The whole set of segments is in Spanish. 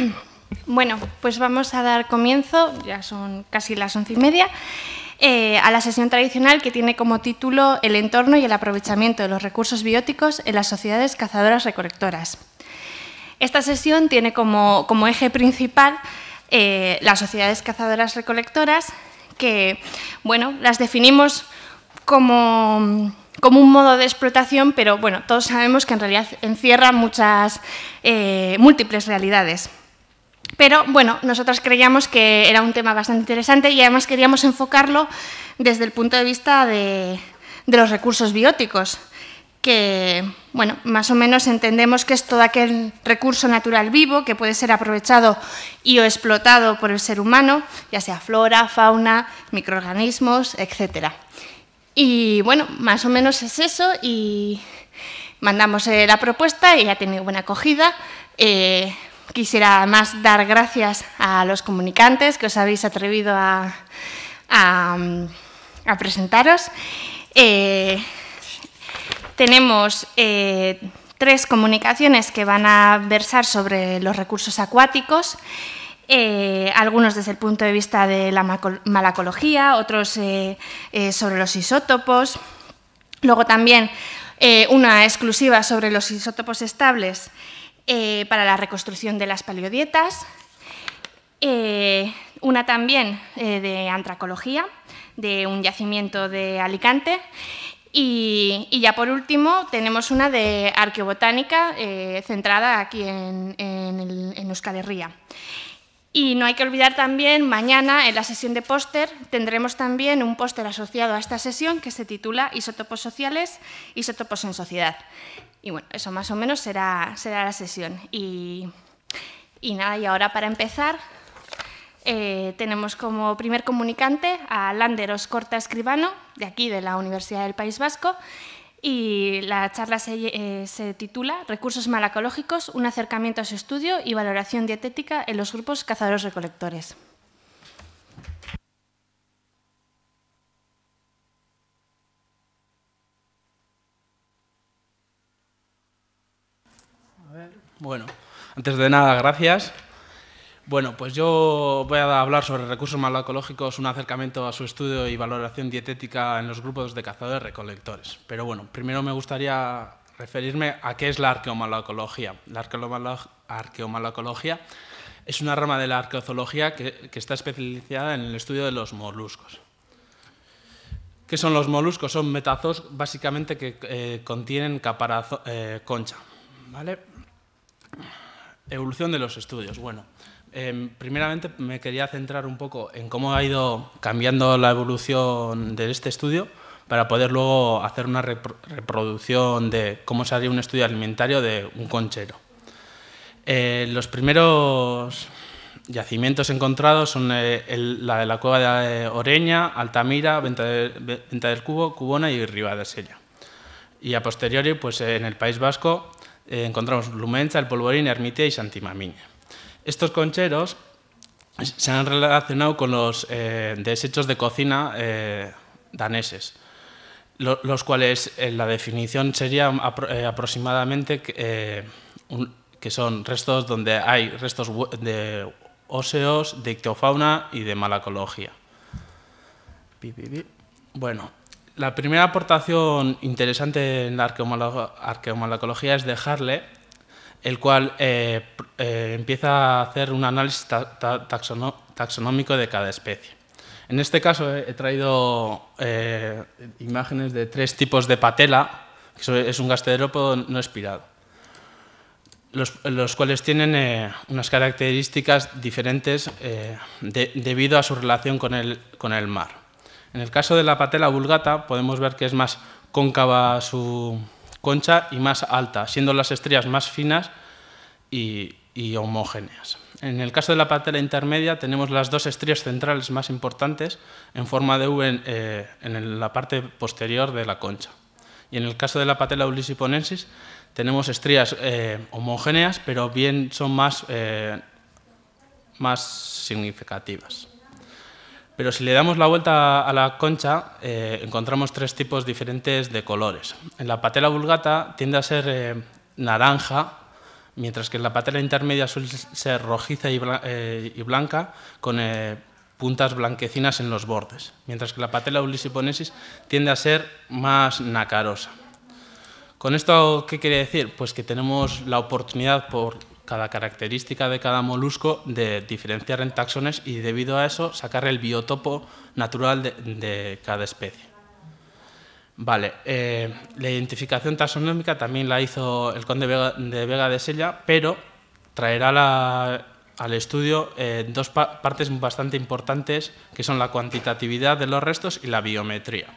Bueno, pues vamos a dar comienzo, ya son casi las once y media, eh, a la sesión tradicional que tiene como título El entorno y el aprovechamiento de los recursos bióticos en las sociedades cazadoras-recolectoras. Esta sesión tiene como, eje principal eh, las sociedades cazadoras-recolectoras, que bueno, las definimos como un modo de explotación, pero bueno, todos sabemos que en realidad encierra muchas eh, múltiples realidades. Pero bueno, nosotros creíamos que era un tema bastante interesante y además queríamos enfocarlo desde el punto de vista de, los recursos bióticos, que bueno, más o menos entendemos que es todo aquel recurso natural vivo que puede ser aprovechado y o explotado por el ser humano, ya sea flora, fauna, microorganismos, etc. Y bueno, más o menos es eso y mandamos eh, la propuesta y ha tenido buena acogida. Eh, Quisiera además dar gracias a los comunicantes que os habéis atrevido a, presentaros. Eh, tenemos eh, tres comunicaciones que van a versar sobre los recursos acuáticos. Eh, algunos desde el punto de vista de la malacología, otros sobre los isótopos. Luego también una exclusiva sobre los isótopos estables eh, para la reconstrucción de las paleodietas, eh, una también eh, de antracología, de un yacimiento de Alicante, y, ya por último tenemos una de arqueobotánica centrada aquí en, en, en Euskal Herria. Y no hay que olvidar también, mañana en la sesión de póster tendremos también un póster asociado a esta sesión que se titula Isótopos sociales, isótopos en sociedad. Y bueno, eso más o menos será, será la sesión. Y, nada, y ahora para empezar eh, tenemos como primer comunicante a Lander Corta Escribano, de aquí, de la Universidad del País Vasco, y la charla eh, se, titula Recursos malacológicos, un acercamiento a su estudio y valoración dietética en los grupos cazadores-recolectores. Bueno, antes de nada, gracias. Bueno, pues yo voy a hablar sobre recursos malacológicos, un acercamiento a su estudio y valoración dietética en los grupos de cazadores-recolectores. Pero bueno, primero me gustaría referirme a qué es la arqueomalacología. La arqueomalacología es una rama de la arqueozoología que, está especializada en el estudio de los moluscos. ¿Qué son los moluscos? Son metazos básicamente que eh, contienen eh, concha. ¿Vale? Evolución de los estudios. Bueno, eh, primeramente me quería centrar un poco en cómo ha ido cambiando la evolución de este estudio para poder luego hacer una reproducción de cómo se haría un estudio alimentario de un conchero. Eh, los primeros yacimientos encontrados son eh, la de la cueva de eh, Oreña, Altamira, Venta, del Cubo, Cubona y Ribadesella. Y a posteriori, pues en el País Vasco encontramos Lumenza, El Polvorín, ermite y Santimamiña. Estos concheros se han relacionado con los eh, desechos de cocina eh, daneses, los cuales en eh, la definición sería aproximadamente que son restos donde hay restos de óseos, de ictiofauna y de malacología. Bueno, la primera aportación interesante en la arqueomalacología es dejarle el cual eh, eh, empieza a hacer un análisis taxonómico de cada especie. En este caso eh, he traído imágenes de tres tipos de patela, que es un gasterópodo no espirado, los, cuales tienen unas características diferentes debido a su relación con con el mar. En el caso de la patela vulgata podemos ver que es más cóncava su, concha y más alta, siendo las estrías más finas y, homogéneas. En el caso de la patela intermedia tenemos las dos estrías centrales más importantes en forma de V en, eh, la parte posterior de la concha. Y en el caso de la patela ulisiponensis tenemos estrías eh, homogéneas, pero bien son más, eh, más significativas. Pero si le damos la vuelta a la concha, eh, encontramos tres tipos diferentes de colores. En la patela vulgata tiende a ser eh, naranja, mientras que en la patela intermedia suele ser rojiza y, eh, blanca, con puntas blanquecinas en los bordes, mientras que la patela ulisiponesis tiende a ser más nacarosa. ¿Con esto qué quiere decir? Pues que tenemos la oportunidad por cada característica de cada molusco, de diferenciar en taxones y debido a eso sacar el biotopo natural de, cada especie. Vale, eh, la identificación taxonómica también la hizo el conde de Vega de Sella, pero traerá al estudio eh, dos partes bastante importantes, que son la cuantitatividad de los restos y la biometría.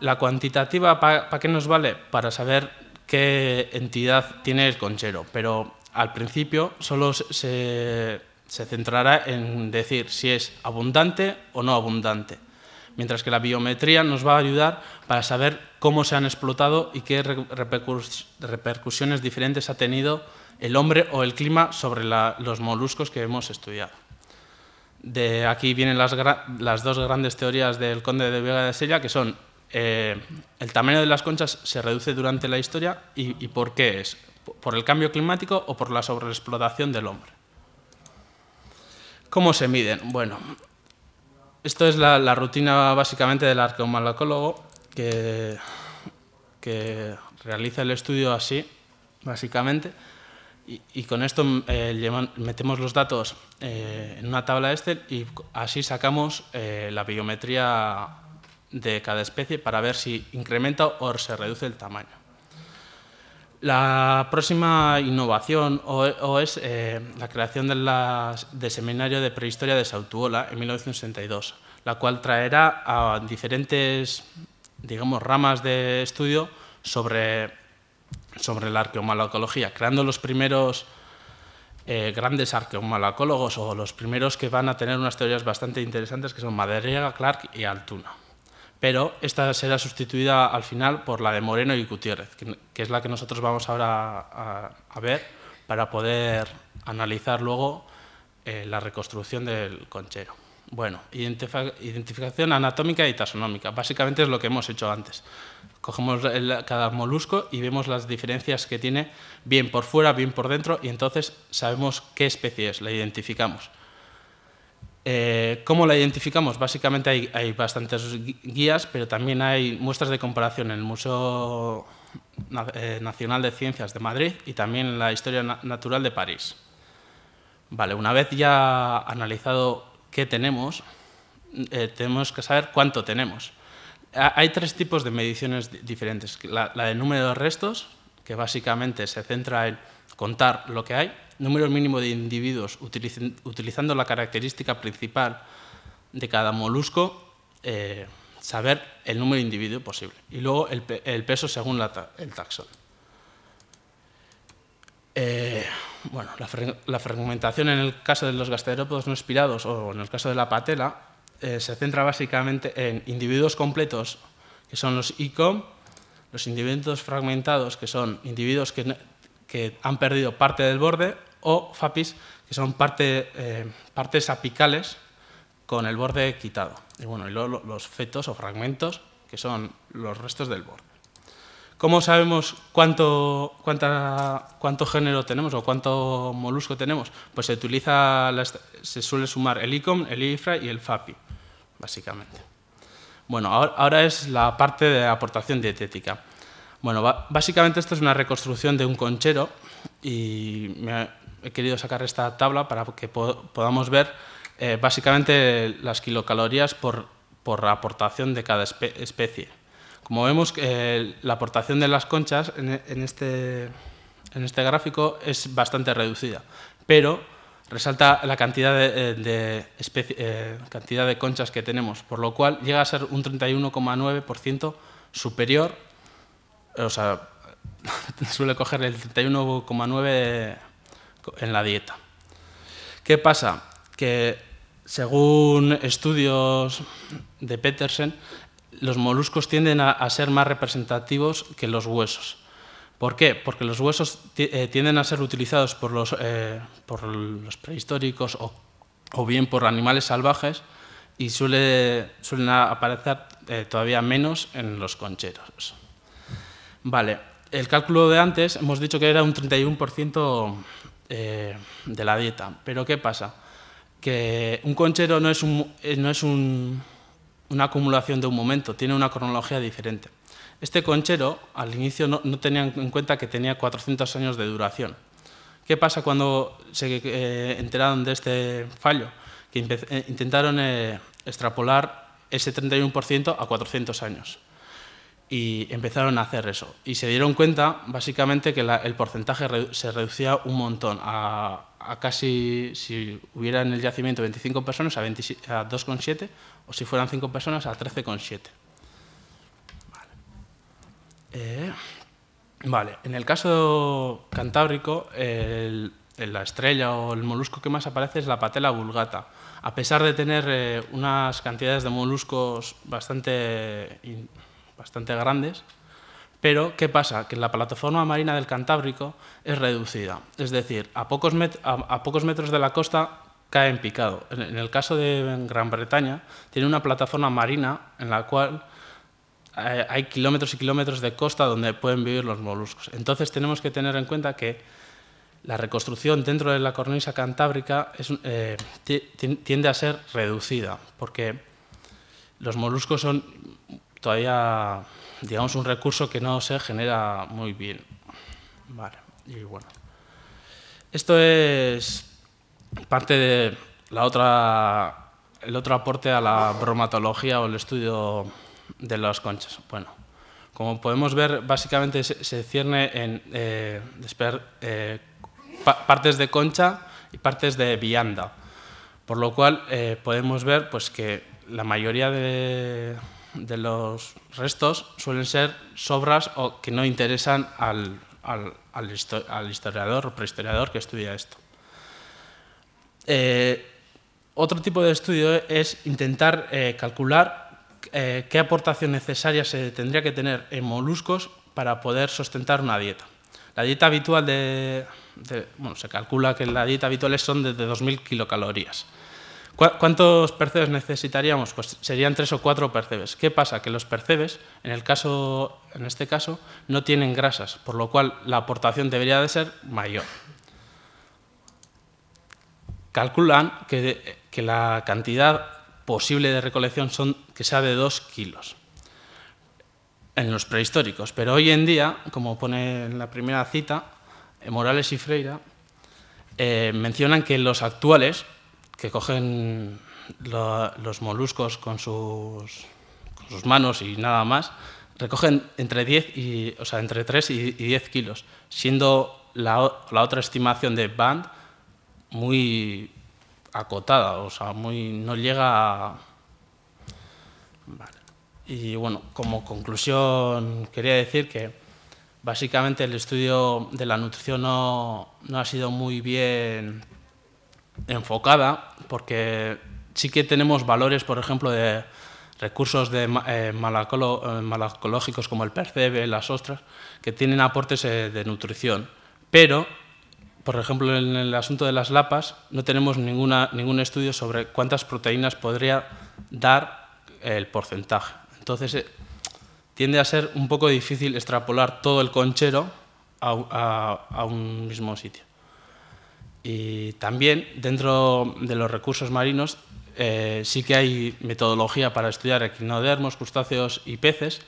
La cuantitativa, ¿para qué nos vale? Para saber qué entidad tiene el conchero, pero al principio solo se, centrará en decir si es abundante o no abundante, mientras que la biometría nos va a ayudar para saber cómo se han explotado y qué repercusiones diferentes ha tenido el hombre o el clima sobre los moluscos que hemos estudiado. De aquí vienen las, dos grandes teorías del conde de Vega de Sella, que son eh, el tamaño de las conchas se reduce durante la historia y, y por qué es por el cambio climático o por la sobreexplotación del hombre. ¿Cómo se miden? Bueno, esto es la, rutina básicamente del arqueomalacólogo que, realiza el estudio así, básicamente. Y, con esto eh, metemos los datos eh, en una tabla Excel y así sacamos eh, la biometría de cada especie para ver si incrementa o se reduce el tamaño. La próxima innovación es eh, la creación del Seminario de Prehistoria de Sautuola en 1962, la cual traerá a diferentes ramas de estudio sobre, sobre la arqueomalacología, creando los primeros eh, grandes arqueomalacólogos o los primeros que van a tener unas teorías bastante interesantes que son Madariaga, Clark y Altuna pero esta será sustituida al final por la de Moreno y Gutiérrez, que, es la que nosotros vamos ahora a, ver para poder analizar luego eh, la reconstrucción del conchero. Bueno, identificación anatómica y taxonómica. Básicamente es lo que hemos hecho antes. Cogemos cada molusco y vemos las diferencias que tiene bien por fuera, bien por dentro, y entonces sabemos qué especie es, la identificamos. Eh, ¿Cómo la identificamos? Básicamente hay, bastantes guías, pero también hay muestras de comparación en el Museo eh, Nacional de Ciencias de Madrid y también en la Historia Natural de París. Vale, una vez ya analizado qué tenemos, eh, tenemos que saber cuánto tenemos. Hay tres tipos de mediciones diferentes. La, la de número de restos, que básicamente se centra en contar lo que hay, número mínimo de individuos utilizando la característica principal de cada molusco, eh, saber el número de individuos posible. Y luego el, peso según el taxón. Eh, bueno, la, fragmentación en el caso de los gasterópodos no espirados o en el caso de la patela eh, se centra básicamente en individuos completos, que son los ICOM, los individuos fragmentados, que son individuos que han perdido parte del borde, o FAPIs, que son eh, partes apicales con el borde quitado. Y bueno, luego los fetos o fragmentos, que son los restos del borde. ¿Cómo sabemos cuánto, cuánta, cuánto género tenemos o cuánto molusco tenemos? Pues se utiliza, se suele sumar el ICOM, el IFRA y el FAPI, básicamente. Bueno, ahora, es la parte de aportación dietética. Bueno, básicamente esto es una reconstrucción de un conchero y me, he querido sacar esta tabla para que podamos ver eh, básicamente las kilocalorías por, por aportación de cada especie. Como vemos, eh, la aportación de las conchas e, en, este, en este gráfico es bastante reducida, pero resalta la cantidad de, eh, cantidad de conchas que tenemos, por lo cual llega a ser un 31,9% superior, o sea, suele coger el 31,9% en la dieta. ¿Qué pasa? Que según estudios de Petersen, los moluscos tienden a, ser más representativos que los huesos. ¿Por qué? Porque los huesos eh, tienden a ser utilizados por los, eh, por los prehistóricos o, bien por animales salvajes y suele, suelen aparecer eh, todavía menos en los concheros. Vale, el cálculo de antes hemos dicho que era un 31% eh, de la dieta. Pero ¿qué pasa? Que un conchero no es, eh, no es una acumulación de un momento, tiene una cronología diferente. Este conchero al inicio no, no tenían en cuenta que tenía 400 años de duración. ¿Qué pasa cuando se eh, enteraron de este fallo? Que intentaron extrapolar ese 31% a 400 años y empezaron a hacer eso. Y se dieron cuenta, básicamente, que el porcentaje se reducía un montón, a, casi, si hubiera en el yacimiento 25 personas, a, 2,7, o si fueran 5 personas, a 13,7. Vale. Eh, vale. en el caso cantábrico, el, la estrella o el molusco que más aparece es la patela vulgata. A pesar de tener eh, unas cantidades de moluscos bastante bastante grandes, pero ¿qué pasa? Que la plataforma marina del Cantábrico es reducida, es decir, a pocos, metros de la costa cae en picado. En, el caso de Gran Bretaña, tiene una plataforma marina en la cual eh, hay kilómetros y kilómetros de costa donde pueden vivir los moluscos. Entonces tenemos que tener en cuenta que la reconstrucción dentro de la cornisa cantábrica eh, tiende a ser reducida, porque los moluscos son todavía, digamos, un recurso que no se genera muy bien. Vale, y bueno. Esto es parte de la otra, el otro aporte a la bromatología o el estudio de las conchas. Bueno, como podemos ver, básicamente se, cierne en eh, eh, partes de concha y partes de vianda, por lo cual eh, podemos ver pues, que la mayoría de, de los restos suelen ser sobras o que no interesan al, historiador o prehistoriador que estudia esto. Eh, otro tipo de estudio es intentar eh, calcular eh, qué aportación necesaria se tendría que tener en moluscos para poder sustentar una dieta. La dieta habitual de, bueno, se calcula que la dieta habitual son de 2.000 kilocalorías. ¿Cuántos percebes necesitaríamos? Pues serían tres o cuatro percebes. ¿Qué pasa? Que los percebes, en, el caso, en este caso, no tienen grasas, por lo cual la aportación debería de ser mayor. Calculan que, la cantidad posible de recolección son, que sea de dos kilos en los prehistóricos. Pero hoy en día, como pone en la primera cita, Morales y Freira eh, mencionan que los actuales que cogen los moluscos con sus, sus, manos y nada más, recogen entre, 10 y, o sea, entre 3 y, 10 kilos, siendo la, otra estimación de Band muy acotada, o sea, muy, no llega a... Y bueno, como conclusión quería decir que básicamente el estudio de la nutrición no, no ha sido muy bien enfocada, porque sí que tenemos valores, por ejemplo, de recursos de, eh, malacolo, eh, malacológicos como el percebe, las ostras, que tienen aportes eh, de nutrición. Pero, por ejemplo, en el asunto de las lapas, no tenemos ninguna, ningún estudio sobre cuántas proteínas podría dar el porcentaje. Entonces, tiende a ser un poco difícil extrapolar todo el conchero a un mismo sitio. Y también dentro de los recursos marinos eh, sí que hay metodología para estudiar equinodermos, crustáceos y peces,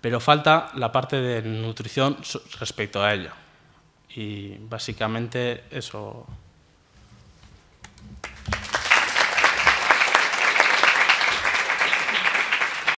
pero falta la parte de nutrición respecto a ello. Y básicamente eso